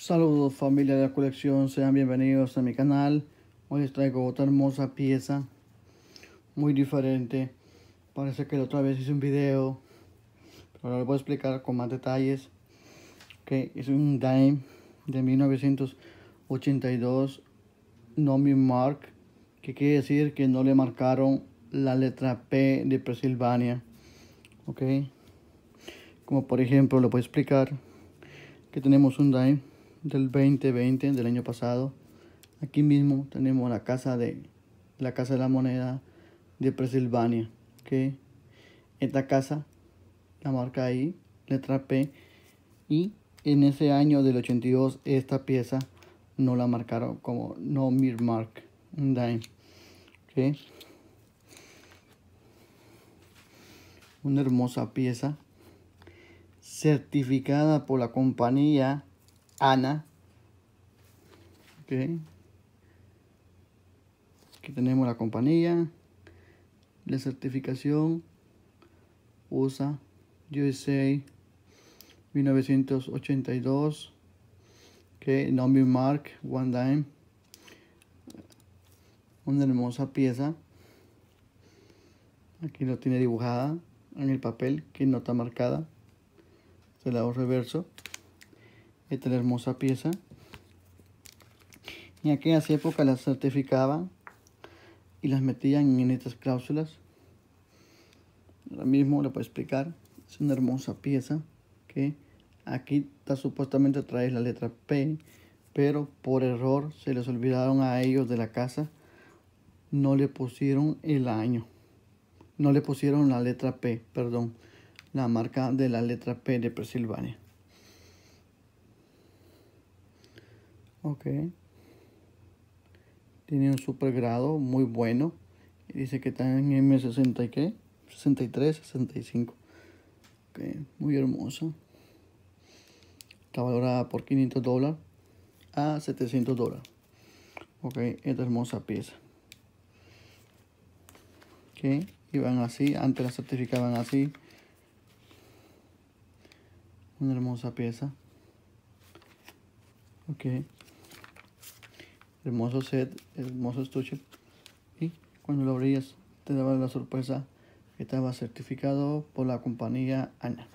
Saludos familia de la colección, sean bienvenidos a mi canal. Hoy les traigo otra hermosa pieza, muy diferente. Parece que la otra vez hice un video, pero ahora les voy a explicar con más detalles. Que es un dime de 1982, Nomi Mark, que quiere decir que no le marcaron la letra P de Pennsylvania. Ok, como por ejemplo, lo puedo a explicar que tenemos un dime del 2020, del año pasado. Aquí mismo tenemos la casa de la casa de la moneda de Presilvania que esta casa la marca ahí, letra P, y en ese año del 82 esta pieza no la marcaron como no mir Dime. Una hermosa pieza certificada por la compañía Ana. Okay. Aquí tenemos la compañía, la certificación USA USA 1982, okay. nombre Mark One Dime, una hermosa pieza. Aquí lo tiene dibujada en el papel que no está marcada. Se lado reverso esta es la hermosa pieza. En hace época las certificaban y las metían en estas cláusulas. Ahora mismo lo puedo explicar. Es una hermosa pieza que aquí está supuestamente trae la letra P, pero por error se les olvidaron a ellos de la casa. No le pusieron el año. No le pusieron la letra P, perdón. La marca de la letra P de Presilvania. Ok. Tiene un super grado muy bueno. Y dice que está en M60 y 63, 65. Ok, muy hermosa. Está valorada por 500 dólares a 700 dólares. Ok, esta hermosa pieza. Ok, iban así. Antes la certificaban así. Una hermosa pieza. Ok hermoso set, hermoso estuche. Y cuando lo abrías te daba la sorpresa que estaba certificado por la compañía ANA.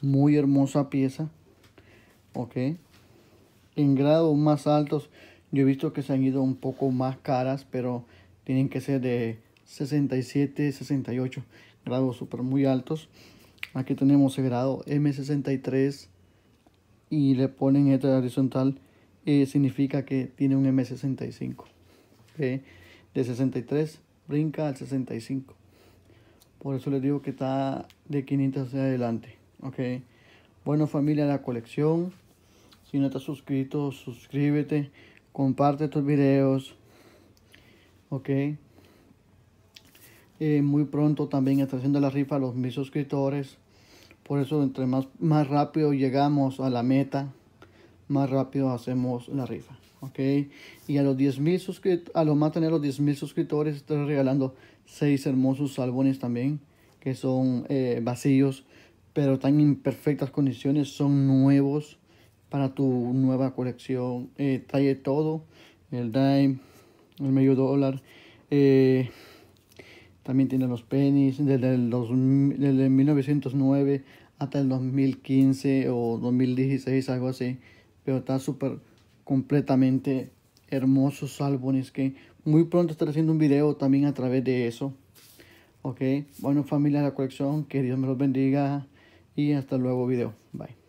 Muy hermosa pieza. Ok. En grados más altos yo he visto que se han ido un poco más caras, pero tienen que ser de 67, 68 grados super muy altos. Aquí tenemos el grado M63 y le ponen este horizontal eh, significa que tiene un M65. de 63 brinca al 65. Por eso les digo que está de 500 hacia adelante. Okay. Bueno familia de la colección. Si no estás suscrito, suscríbete. Comparte estos videos. Ok. Eh, muy pronto también está haciendo la rifa a los mis suscriptores. Por eso entre más, más rápido llegamos a la meta, más rápido hacemos la rifa. ¿Ok? Y a los 10.000 suscriptores, a los más tener los 10.000 suscriptores, estoy regalando seis hermosos álbumes también, que son eh, vacíos, pero están en perfectas condiciones, son nuevos para tu nueva colección. Eh, trae todo, el dime, el medio dólar, eh, también tiene los pennies desde el, dos, 1909 hasta el 2015 o 2016, algo así pero está súper completamente hermosos álbumes que muy pronto estaré haciendo un video también a través de eso. Ok, bueno familia de la colección, que Dios me los bendiga y hasta luego video. Bye.